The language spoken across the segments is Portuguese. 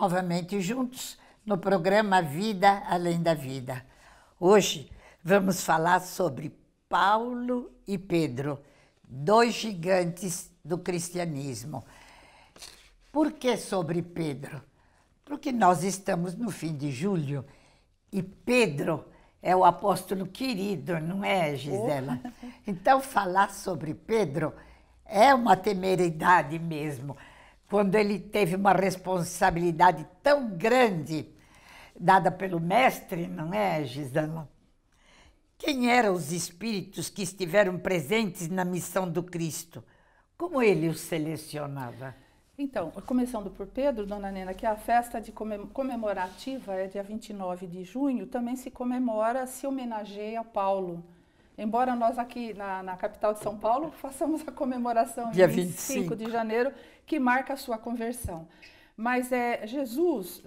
novamente juntos no programa Vida Além da Vida. Hoje vamos falar sobre Paulo e Pedro, dois gigantes do cristianismo. Por que sobre Pedro? Porque nós estamos no fim de julho e Pedro é o apóstolo querido, não é, Gisela? Oh. Então, falar sobre Pedro é uma temeridade mesmo quando ele teve uma responsabilidade tão grande dada pelo mestre, não é, Gisela? Quem eram os espíritos que estiveram presentes na missão do Cristo? Como ele os selecionava? Então, começando por Pedro, dona Nena, que a festa de comemorativa é dia 29 de junho, também se comemora, se homenageia Paulo. Embora nós aqui na, na capital de São Paulo façamos a comemoração dia 25, 25 de janeiro, que marca a sua conversão. Mas é Jesus,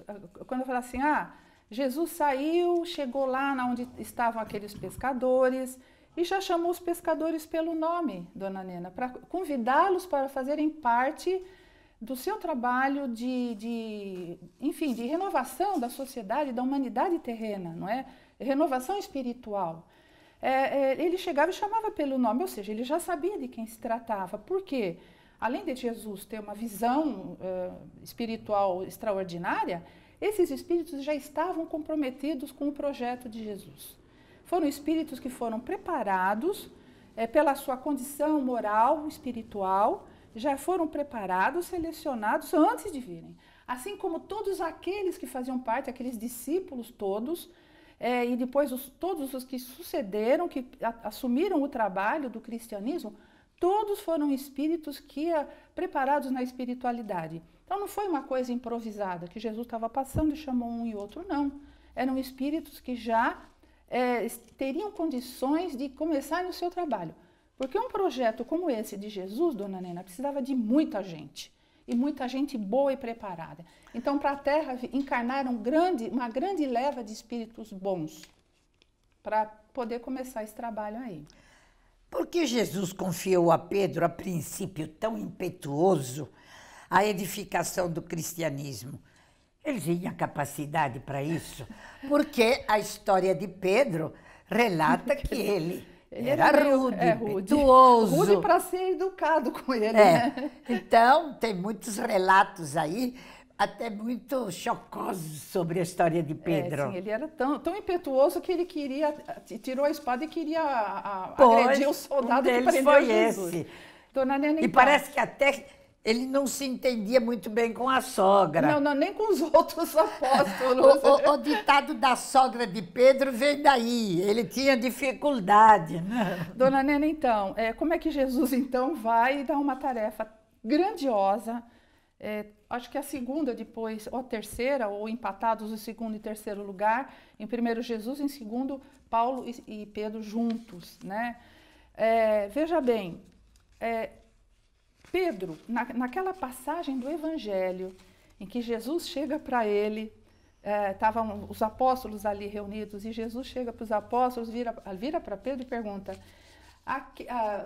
quando eu falo assim, ah, Jesus saiu, chegou lá onde estavam aqueles pescadores e já chamou os pescadores pelo nome, dona Nena, para convidá-los para fazerem parte do seu trabalho de, de, enfim, de renovação da sociedade, da humanidade terrena, não é? Renovação espiritual. É, é, ele chegava e chamava pelo nome, ou seja, ele já sabia de quem se tratava. Por quê? Além de Jesus ter uma visão é, espiritual extraordinária, esses espíritos já estavam comprometidos com o projeto de Jesus. Foram espíritos que foram preparados é, pela sua condição moral, espiritual, já foram preparados, selecionados antes de virem. Assim como todos aqueles que faziam parte, aqueles discípulos todos, é, e depois os, todos os que sucederam, que a, assumiram o trabalho do cristianismo, todos foram espíritos que a, ah, preparados na espiritualidade. Então não foi uma coisa improvisada que Jesus estava passando e chamou um e outro, não. Eram espíritos que já é, teriam condições de começarem o seu trabalho. Porque um projeto como esse de Jesus, dona Nena, precisava de muita gente e muita gente boa e preparada. Então, para a Terra encarnar um grande, uma grande leva de espíritos bons para poder começar esse trabalho aí. Por que Jesus confiou a Pedro, a princípio tão impetuoso, a edificação do cristianismo? Ele tinha capacidade para isso, porque a história de Pedro relata que ele ele era, é era rude, é, rude, Rude para ser educado com ele, é. né? Então, tem muitos relatos aí, até muito chocosos sobre a história de é, Pedro. É, sim, ele era tão, tão impetuoso que ele queria, tirou a espada e queria a, a, pois, agredir o soldado um que prendeu foi Jesus. esse. Dona Nena, então. E parece que até ele não se entendia muito bem com a sogra. Não, não nem com os outros apóstolos. o, o, o, ditado da sogra de Pedro vem daí. Ele tinha dificuldade. Né? Dona Nena, então, é, como é que Jesus então vai dar uma tarefa grandiosa? É, acho que a segunda depois, ou a terceira, ou empatados o segundo e terceiro lugar. Em primeiro Jesus, em segundo Paulo e, e Pedro juntos, né? É, veja bem, é, Pedro, na, naquela passagem do Evangelho, em que Jesus chega para ele, estavam é, os apóstolos ali reunidos, e Jesus chega para os apóstolos, vira, vira para Pedro e pergunta: a, a,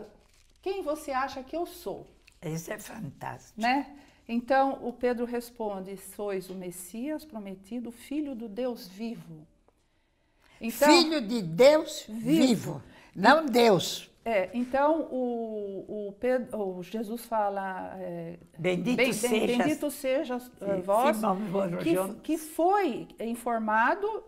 Quem você acha que eu sou? Isso é fantástico. Né? Então o Pedro responde: Sois o Messias prometido, filho do Deus vivo. Então, filho de Deus vivo, vivo. não Deus. É, então o, o, Pedro, o Jesus fala: é, Bendito, sejas, bendito seja eh, vós, que, que foi informado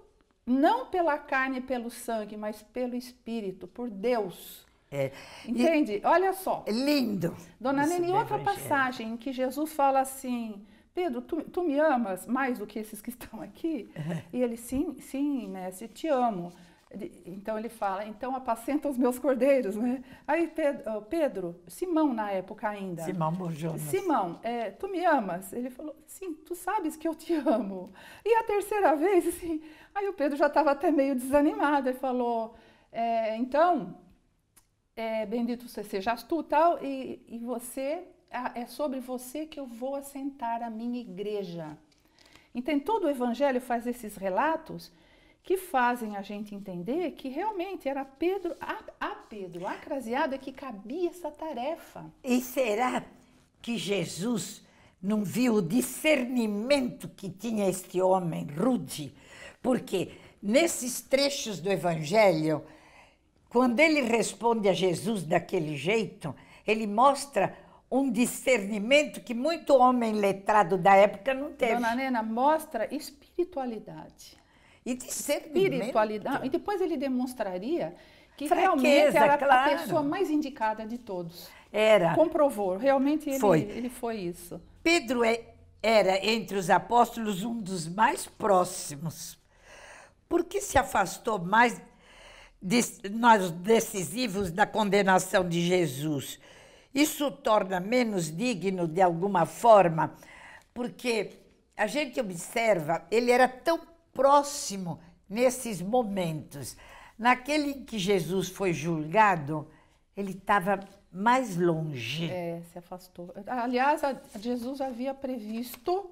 não pela carne e pelo sangue, mas pelo Espírito, por Deus. É. Entende? E, Olha só. É lindo. Dona Neni, outra evangelho. passagem que Jesus fala assim: Pedro, tu, tu, me amas mais do que esses que estão aqui? E ele, sim, sim, mestre, te amo. Então ele fala, então apacenta os meus cordeiros, né? Aí Pedro, Pedro Simão na época ainda. Simão Burjonas. Simão, é, tu me amas? Ele falou, sim, tu sabes que eu te amo. E a terceira vez, assim, aí o Pedro já estava até meio desanimado, ele falou, é, então, é, bendito sejas tu, tal, e, e você, é sobre você que eu vou assentar a minha igreja. Então, todo o evangelho faz esses relatos que fazem a gente entender que realmente era Pedro, a, a Pedro, a é que cabia essa tarefa. E será que Jesus não viu o discernimento que tinha este homem rude? Porque nesses trechos do Evangelho, quando ele responde a Jesus daquele jeito, ele mostra um discernimento que muito homem letrado da época não teve. Dona Nena mostra espiritualidade. E de espiritualidade. Ah, e depois ele demonstraria que Fraqueza, realmente era claro. a pessoa mais indicada de todos. Era. Comprovou, realmente ele foi, ele foi isso. Pedro é, era, entre os apóstolos, um dos mais próximos. Por que se afastou mais de, nós decisivos da condenação de Jesus? Isso torna menos digno de alguma forma, porque a gente observa, ele era tão próximo nesses momentos. Naquele em que Jesus foi julgado, ele estava mais longe. É, se afastou. Aliás, Jesus havia previsto,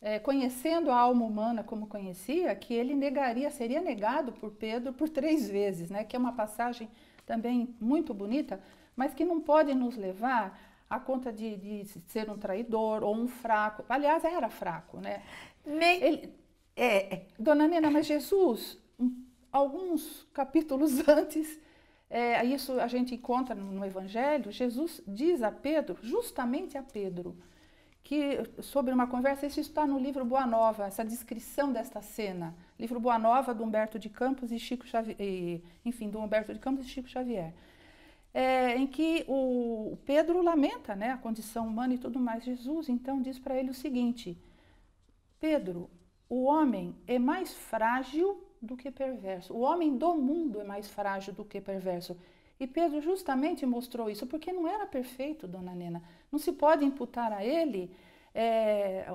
é, conhecendo a alma humana como conhecia, que ele negaria, seria negado por Pedro por três vezes, né? Que é uma passagem também muito bonita, mas que não pode nos levar a conta de, de ser um traidor ou um fraco. Aliás, era fraco, né? Nem, ele, é, é. Dona Nena, mas Jesus, alguns capítulos antes, é, isso a gente encontra no, Evangelho, Jesus diz a Pedro, justamente a Pedro, que sobre uma conversa, isso está no livro Boa Nova, essa descrição desta cena. Livro Boa Nova do Humberto de Campos e Chico Xavier, enfim, do Humberto de Campos e Chico Xavier. É, em que o Pedro lamenta né, a condição humana e tudo mais. Jesus então diz para ele o seguinte: Pedro, o homem é mais frágil do que perverso. O homem do mundo é mais frágil do que perverso. E Pedro justamente mostrou isso, porque não era perfeito, dona Nena. Não se pode imputar a ele é,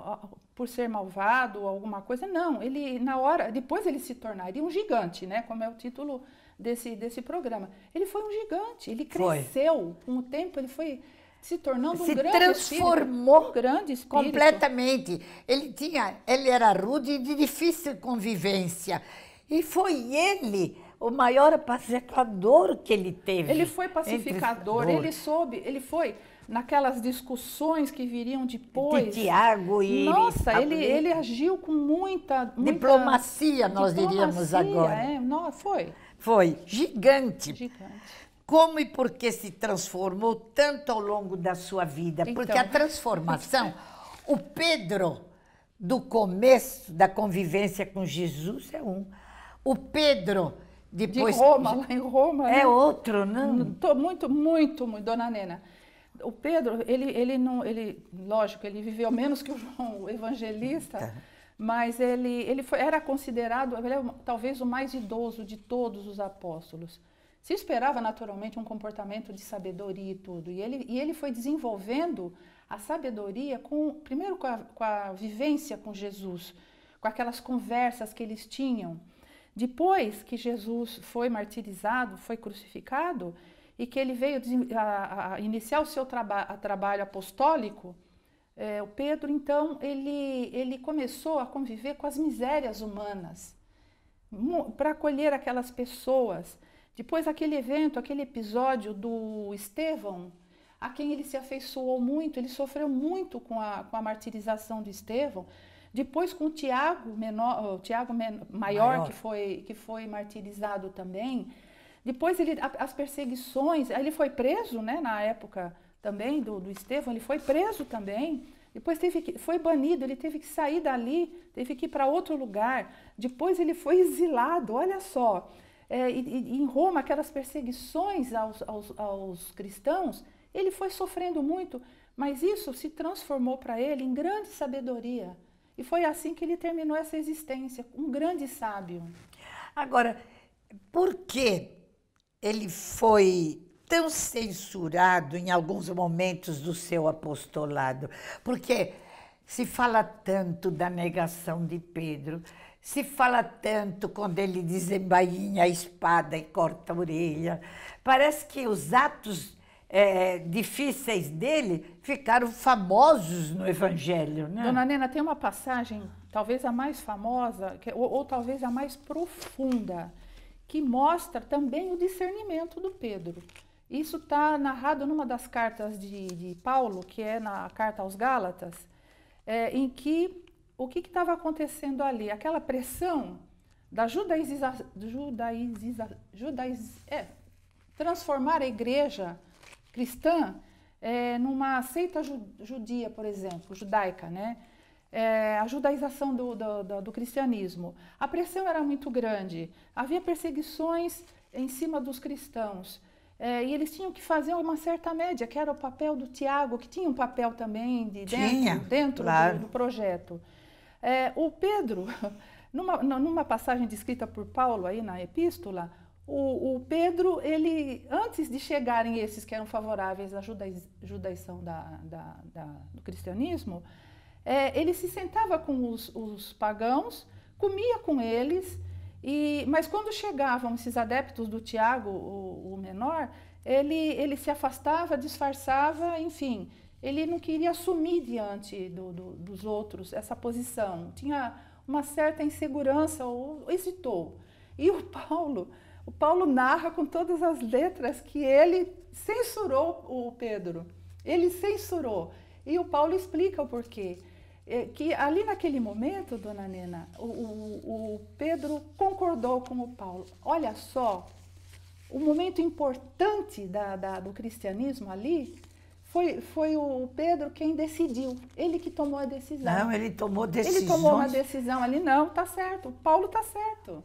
por ser malvado ou alguma coisa. Não, ele na hora, depois ele se tornaria é um gigante, né? Como é o título desse, desse programa. Ele foi um gigante, ele cresceu. Foi. Com o tempo ele foi se tornando se um grande transformou espírito, um grande espírito. completamente. Ele tinha, ele era rude e de difícil convivência. E foi ele o maior pacificador que ele teve. Ele foi pacificador, ele soube, ele foi naquelas discussões que viriam depois. De Tiago e Nossa, Iris, ele, ele agiu com muita, muita diplomacia, nós diplomacia, diríamos agora. É, não, foi. Foi gigante. Gigante como e por que se transformou tanto ao longo da sua vida? Então. Porque a transformação, o Pedro do começo da convivência com Jesus é um, o Pedro depois de Roma, lá em Roma, é né? outro, não? Tô muito, muito, muito, dona Nena. O Pedro, ele, ele não, ele, lógico, ele viveu menos que o João o Evangelista. Tá mas ele, ele foi, era considerado ele é, talvez o mais idoso de todos os apóstolos. Se esperava naturalmente um comportamento de sabedoria e tudo. E ele, e ele foi desenvolvendo a sabedoria com primeiro com a, com a vivência com Jesus, com aquelas conversas que eles tinham. Depois que Jesus foi martirizado, foi crucificado e que ele veio a, a iniciar o seu traba trabalho apostólico, é, o Pedro então ele, ele começou a conviver com as misérias humanas para acolher aquelas pessoas depois, aquele evento, aquele episódio do Estevão, a quem ele se afeiçoou muito, ele sofreu muito com a, com a martirização do Estevão. Depois, com o Tiago, menor, o Tiago maior, maior, Que, foi, que foi martirizado também. Depois, ele, as perseguições, ele foi preso né, na época também do, do Estevão, ele foi preso também. Depois teve que, foi banido, ele teve que sair dali, teve que ir para outro lugar. Depois ele foi exilado, olha só. É, e, e, em Roma, aquelas perseguições aos, aos, aos cristãos, ele foi sofrendo muito, mas isso se transformou para ele em grande sabedoria. E foi assim que ele terminou essa existência, um grande sábio. Agora, por que ele foi tão censurado em alguns momentos do seu apostolado? Porque se fala tanto da negação de Pedro, se fala tanto quando ele desembainha a espada e corta a orelha. Parece que os atos é, difíceis dele ficaram famosos no Evangelho. Né? Dona Nena, tem uma passagem, talvez a mais famosa, é, ou, ou talvez a mais profunda, que mostra também o discernimento do Pedro. Isso está narrado numa das cartas de, de, Paulo, que é na carta aos Gálatas, é, em que o que estava acontecendo ali? Aquela pressão da judaiziza, judaiziza, judaiz, é, transformar a igreja cristã é, numa seita judia, por exemplo, judaica, né? É, a judaização do, do, do, do, cristianismo. A pressão era muito grande, havia perseguições em cima dos cristãos. É, e eles tinham que fazer uma certa média, que era o papel do Tiago, que tinha um papel também de dentro, tinha, dentro claro. do, projeto. É, o Pedro, numa, numa passagem descrita por Paulo aí na epístola, o, o, Pedro, ele, antes de chegarem esses que eram favoráveis à judaiz, judaização da, da, da, do cristianismo, é, ele se sentava com os, os pagãos, comia com eles, e, mas quando chegavam esses adeptos do Tiago, o, o menor, ele, ele se afastava, disfarçava, enfim, ele não queria assumir diante do, do, dos outros essa posição, tinha uma certa insegurança ou hesitou. E o Paulo, o Paulo narra com todas as letras que ele censurou o Pedro. Ele censurou. E o Paulo explica o porquê. É, que ali naquele momento, dona Nena, o, o, o Pedro concordou com o Paulo. Olha só, o momento importante da, da, do cristianismo ali foi, foi o Pedro quem decidiu, ele que tomou a decisão. Não, ele tomou decisão. Ele tomou uma decisão ali, não, tá certo, Paulo tá certo.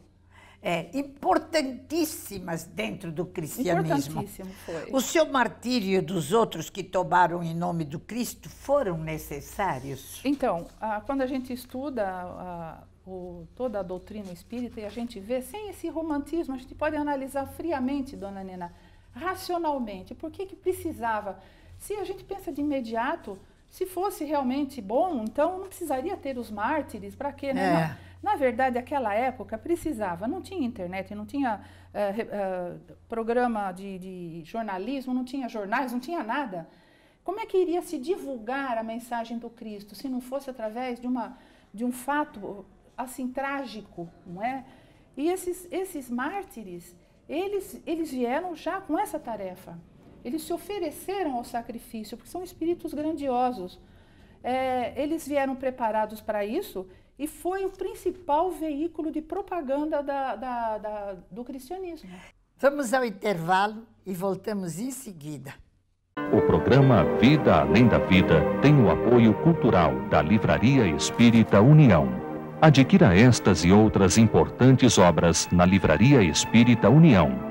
É, importantíssimas dentro do cristianismo. Importantíssimo foi. O seu martírio dos outros que tomaram em nome do Cristo foram necessários? Então, ah, quando a gente estuda ah, o, toda a doutrina espírita e a gente vê, sem esse romantismo, a gente pode analisar friamente, dona Nena, racionalmente, por que, que precisava se a gente pensa de imediato, se fosse realmente bom, então não precisaria ter os mártires, para quê, né? É. Na verdade, aquela época precisava, não tinha internet, não tinha uh, uh, programa de, de, jornalismo, não tinha jornais, não tinha nada. Como é que iria se divulgar a mensagem do Cristo se não fosse através de, uma, de um fato assim trágico, não é? E esses, esses mártires, eles, eles vieram já com essa tarefa. Eles se ofereceram ao sacrifício, porque são espíritos grandiosos. É, eles vieram preparados para isso e foi o principal veículo de propaganda da, da, da, do cristianismo. Vamos ao intervalo e voltamos em seguida. O programa Vida Além da Vida tem o apoio cultural da Livraria Espírita União. Adquira estas e outras importantes obras na Livraria Espírita União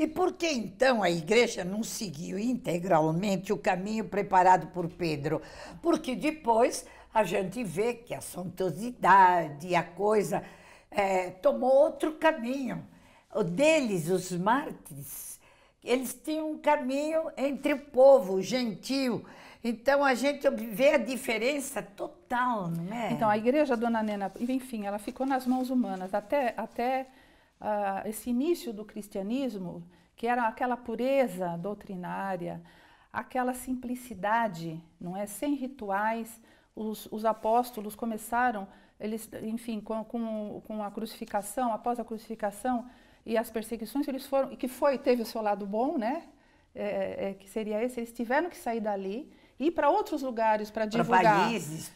E por que então a igreja não seguiu integralmente o caminho preparado por Pedro? Porque depois a gente vê que a suntuosidade, a coisa, é, tomou outro caminho. O deles, os mártires, eles tinham um caminho entre o povo, o gentil. Então a gente vê a diferença total, não é? Então a igreja Dona Nena, enfim, ela ficou nas mãos humanas até até uh, esse início do cristianismo, que era aquela pureza doutrinária, aquela simplicidade, não é? Sem rituais, os, os apóstolos começaram, eles, enfim, com, com, com, a crucificação, após a crucificação e as perseguições, eles foram, e que foi, teve o seu lado bom, né? É, é, que seria esse, eles tiveram que sair dali, ir para outros lugares para divulgar.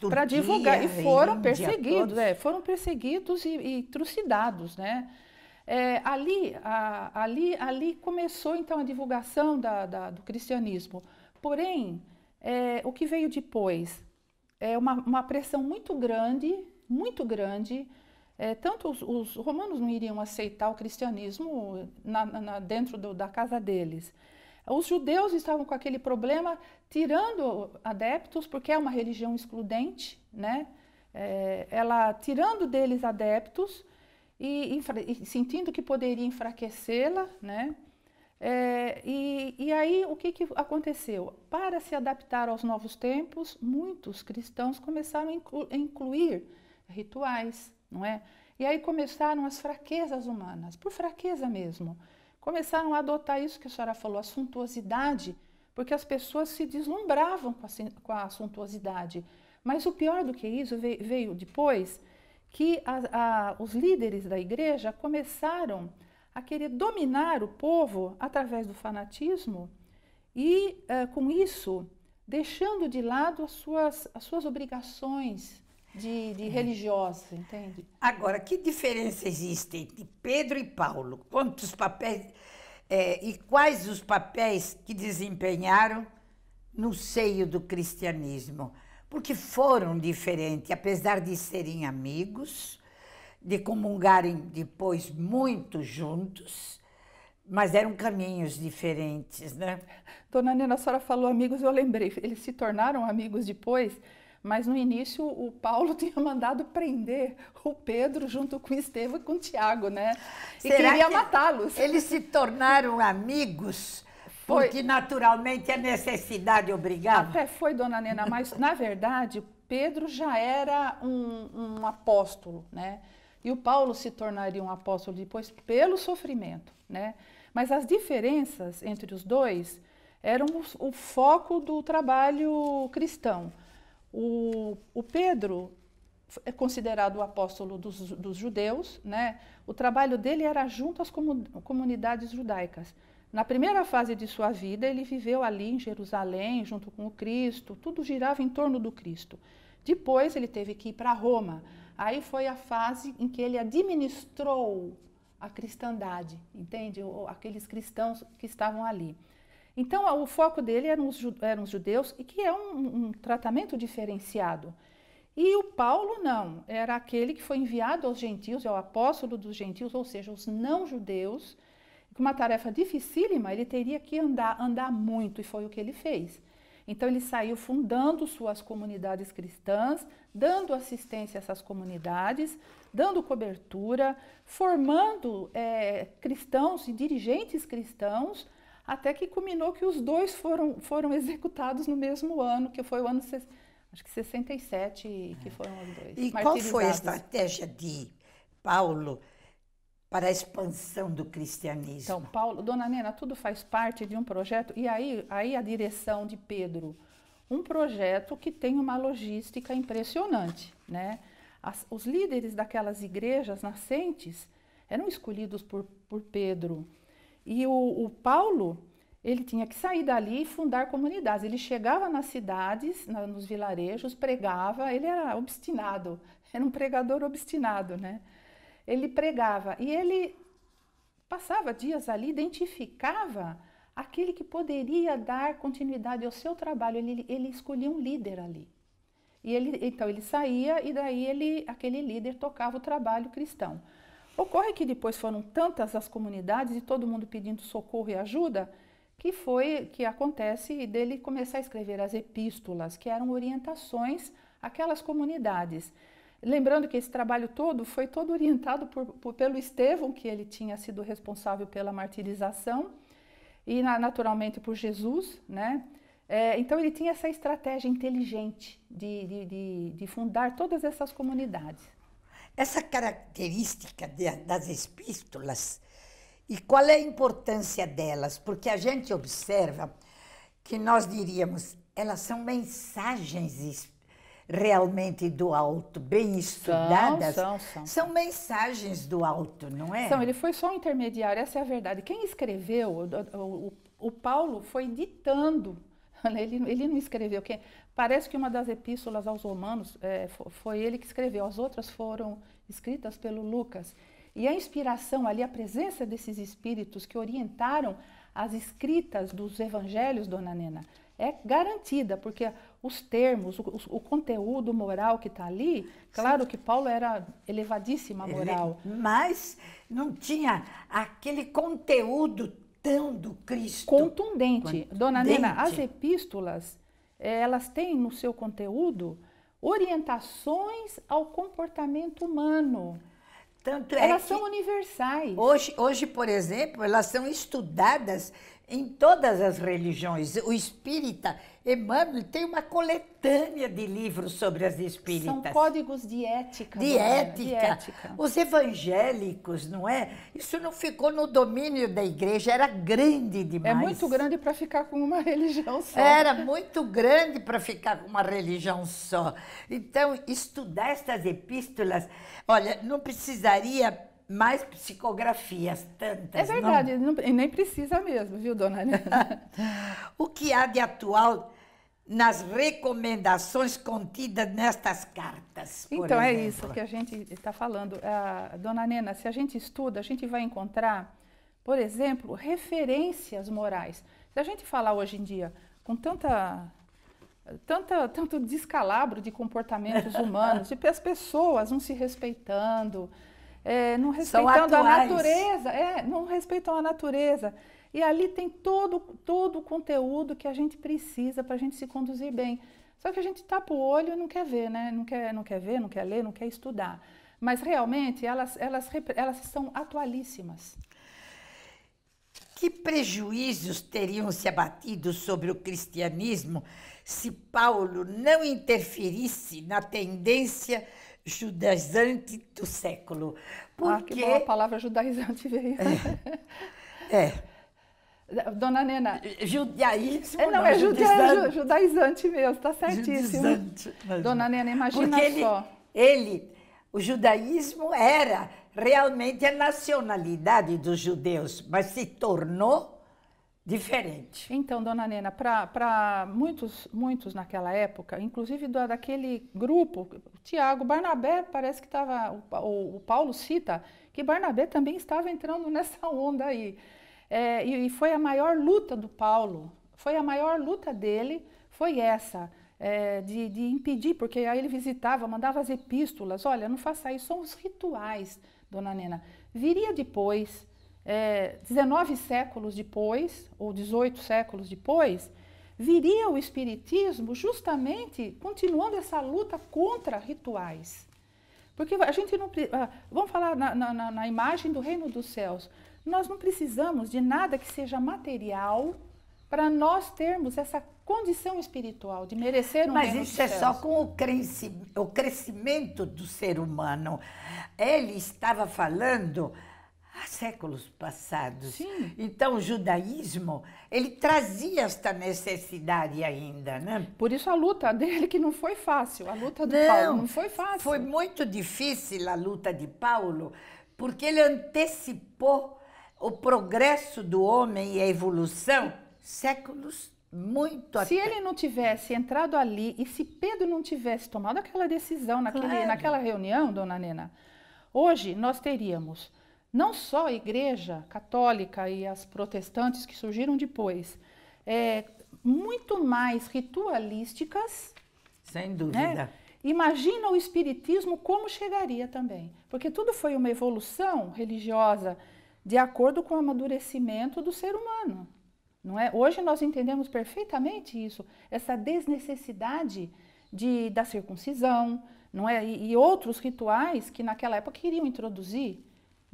Para divulgar. E foram Índia, perseguidos, é, foram perseguidos e, e trucidados, né? É, ali, a, ali, ali começou então a divulgação da, da, do cristianismo. Porém, é, o que veio depois é uma, uma pressão muito grande, muito grande. É, tanto os, os, romanos não iriam aceitar o cristianismo na, na, dentro do, da casa deles. Os judeus estavam com aquele problema, tirando adeptos, porque é uma religião excludente, né? É, ela tirando deles adeptos e, e sentindo que poderia enfraquecê-la, né? É, e, e, aí o que, que aconteceu? Para se adaptar aos novos tempos, muitos cristãos começaram a incluir rituais, não é? E aí começaram as fraquezas humanas, por fraqueza mesmo. Começaram a adotar isso que a senhora falou, a suntuosidade, porque as pessoas se deslumbravam com a, com a suntuosidade. Mas o pior do que isso veio, veio depois, que a, a, os líderes da igreja começaram a querer dominar o povo através do fanatismo e, uh, com isso, deixando de lado as suas, as suas obrigações de, de é. religiosa, entende? Agora, que diferença existe entre Pedro e Paulo? Quantos papéis é, e quais os papéis que desempenharam no seio do cristianismo? porque foram diferentes, apesar de serem amigos, de comungarem depois muito juntos, mas eram caminhos diferentes, né? Dona Nena, a senhora falou amigos, eu lembrei, eles se tornaram amigos depois, mas no início o Paulo tinha mandado prender o Pedro junto com o Estevão e com o Tiago, né? E Será queria que matá-los. Eles se tornaram amigos foi. Porque naturalmente a necessidade obrigava. Até foi, dona Nena, mas na verdade Pedro já era um, um apóstolo, né? E o Paulo se tornaria um apóstolo depois pelo sofrimento, né? Mas as diferenças entre os dois eram o, o foco do trabalho cristão. O, o Pedro é considerado o apóstolo dos, dos, judeus, né? O trabalho dele era junto às comunidades judaicas. Na primeira fase de sua vida, ele viveu ali em Jerusalém, junto com o Cristo, tudo girava em torno do Cristo. Depois, ele teve que ir para Roma. Aí foi a fase em que ele administrou a cristandade, entende? Aqueles cristãos que estavam ali. Então, o foco dele eram os, eram os judeus, e que é um, um tratamento diferenciado. E o Paulo não, era aquele que foi enviado aos gentios, é o apóstolo dos gentios, ou seja, os não-judeus uma tarefa dificílima, ele teria que andar, andar muito, e foi o que ele fez. Então ele saiu fundando suas comunidades cristãs, dando assistência a essas comunidades, dando cobertura, formando é, cristãos e dirigentes cristãos, até que culminou que os dois foram, foram executados no mesmo ano, que foi o ano acho que 67 que é. foram os dois. E qual foi a estratégia de Paulo para a expansão do cristianismo. Então, Paulo, Dona Nena, tudo faz parte de um projeto. E aí, aí a direção de Pedro, um projeto que tem uma logística impressionante, né? As, os líderes daquelas igrejas nascentes eram escolhidos por, por Pedro. E o, o Paulo, ele tinha que sair dali e fundar comunidades. Ele chegava nas cidades, na, nos vilarejos, pregava, ele era obstinado, era um pregador obstinado, né? Ele pregava e ele passava dias ali, identificava aquele que poderia dar continuidade ao seu trabalho. Ele, ele escolhia um líder ali. E ele, então ele saía e daí ele, aquele líder tocava o trabalho cristão. Ocorre que depois foram tantas as comunidades e todo mundo pedindo socorro e ajuda que foi que acontece dele começar a escrever as epístolas, que eram orientações àquelas comunidades. Lembrando que esse trabalho todo foi todo orientado por, por, pelo Estevão, que ele tinha sido responsável pela martirização, e na, naturalmente por Jesus, né? É, então ele tinha essa estratégia inteligente de, de, de, de fundar todas essas comunidades. Essa característica das epístolas e qual é a importância delas? Porque a gente observa que nós diríamos, elas são mensagens espíritas realmente do alto, bem estudadas, são, são, são. são mensagens do alto, não é? São, ele foi só um intermediário, essa é a verdade. Quem escreveu, o, o, o Paulo foi ditando, né? ele, ele não escreveu. Quem, parece que uma das epístolas aos romanos é, foi ele que escreveu, as outras foram escritas pelo Lucas. E a inspiração ali, a presença desses espíritos que orientaram as escritas dos evangelhos, dona Nena, é garantida, porque os termos, o, o conteúdo moral que está ali. Claro Sim. que Paulo era elevadíssima moral. Ele, mas não tinha aquele conteúdo tão do Cristo. Contundente. Contundente. Dona Nena, as epístolas, eh, elas têm no seu conteúdo orientações ao comportamento humano. Tanto é elas são universais. Hoje, hoje, por exemplo, elas são estudadas em todas as religiões. O espírita, Emmanuel, tem uma coletânea de livros sobre as espíritas. São códigos de ética. De, é? ética. de ética. Os evangélicos, não é? Isso não ficou no domínio da igreja, era grande é demais. É muito grande para ficar com uma religião só. Era muito grande para ficar com uma religião só. Então, estudar estas epístolas, olha, não precisaria mais psicografias, tantas. É verdade, não... nem precisa mesmo, viu, dona Nena o que há de atual nas recomendações contidas nestas cartas. então é exemplo. é isso que a gente está falando, dona Nena. Se a gente estuda, a gente vai encontrar, por exemplo, referências morais. Se a gente falar hoje em dia com tanta Tanta, tanto descalabro de comportamentos humanos, de as pessoas não se respeitando, é, não respeitando a natureza, é, não respeitam a natureza. E ali tem todo, todo o conteúdo que a gente precisa para a gente se conduzir bem. Só que a gente tapa o olho e não quer ver, né? Não quer, não quer ver, não quer ler, não quer estudar. Mas realmente elas, elas, elas são atualíssimas. Que prejuízos teriam se abatido sobre o cristianismo se Paulo não interferisse na tendência judaizante do século. Porque... Ah, que a palavra judaizante veio. É. é. Dona Nena. Judaísmo. É, não, não, é, é judaizante, judaizante mesmo, está certíssimo. Judaizante. Dona Nena, imagina Porque só. Ele, ele, o judaísmo era realmente a nacionalidade dos judeus, mas se tornou diferente. Então, dona Nena, para muitos, muitos naquela época, inclusive do, daquele grupo, o Tiago, Barnabé, parece que estava, o, o, Paulo cita, que Barnabé também estava entrando nessa onda aí. É, e, e, foi a maior luta do Paulo, foi a maior luta dele, foi essa. É, de, de impedir, porque aí ele visitava, mandava as epístolas, olha, não faça isso, são os rituais, dona Nena. Viria depois, é, 19 séculos depois, ou 18 séculos depois, viria o Espiritismo justamente continuando essa luta contra rituais. Porque a gente não. Ah, vamos falar na, na, na imagem do reino dos céus. Nós não precisamos de nada que seja material para nós termos essa condição espiritual de merecer um Mas isso é só com o, crescimento do ser humano. Ele estava falando há séculos passados. Sim. Então, o judaísmo, ele trazia esta necessidade ainda, né? Por isso a luta dele que não foi fácil, a luta do não, Paulo não foi fácil. Foi muito difícil a luta de Paulo, porque ele antecipou o progresso do homem e a evolução séculos muito Se ele não tivesse entrado ali e se Pedro não tivesse tomado aquela decisão naquele, claro. naquela reunião, dona Nena, hoje nós teríamos não só a Igreja Católica e as protestantes que surgiram depois, é, muito mais ritualísticas. Sem né? dúvida. Né? Imagina o Espiritismo como chegaria também, porque tudo foi uma evolução religiosa de acordo com o amadurecimento do ser humano. Não é? Hoje nós entendemos perfeitamente isso, essa desnecessidade de, da circuncisão não é? e, e outros rituais que naquela época queriam introduzir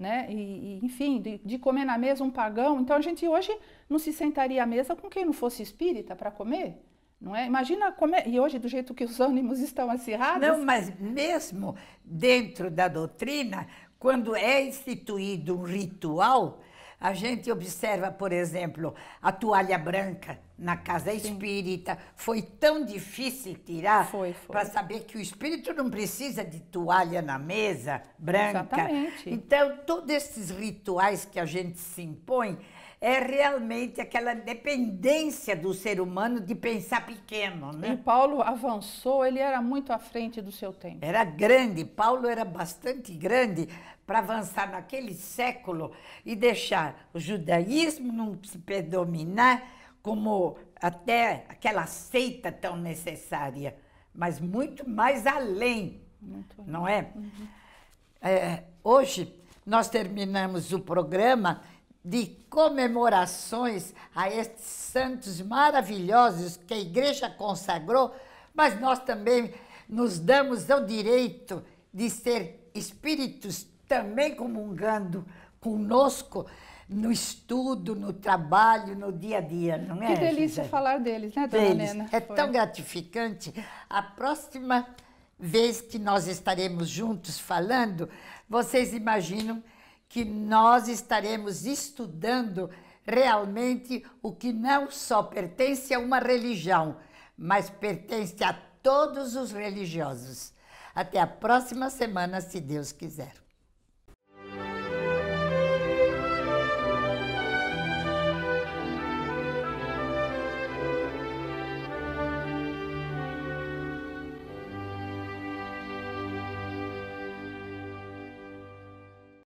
né? E, e enfim, de, de, comer na mesa um pagão. Então a gente hoje não se sentaria à mesa com quem não fosse espírita para comer. Não é? Imagina comer. E hoje, do jeito que os ânimos estão acirrados. Não, mas mesmo dentro da doutrina, quando é instituído um ritual, a gente observa, por exemplo, a toalha branca na casa Sim. espírita. Foi tão difícil tirar para saber que o espírito não precisa de toalha na mesa branca. Exatamente. Então, todos esses rituais que a gente se impõe é realmente aquela dependência do ser humano de pensar pequeno, né? E Paulo avançou, ele era muito à frente do seu tempo. Era grande, Paulo era bastante grande, para avançar naquele século e deixar o judaísmo não se predominar como até aquela seita tão necessária, mas muito mais além, muito não é? Uhum. é? Hoje nós terminamos o programa de comemorações a estes santos maravilhosos que a igreja consagrou, mas nós também nos damos ao direito de ser espíritos também comungando conosco no estudo, no trabalho, no dia a dia, não é? Que delícia Gisele? falar deles, né, dona deles. Helena? É Foi. tão gratificante. A próxima vez que nós estaremos juntos falando, vocês imaginam que nós estaremos estudando realmente o que não só pertence a uma religião, mas pertence a todos os religiosos. Até a próxima semana, se Deus quiser.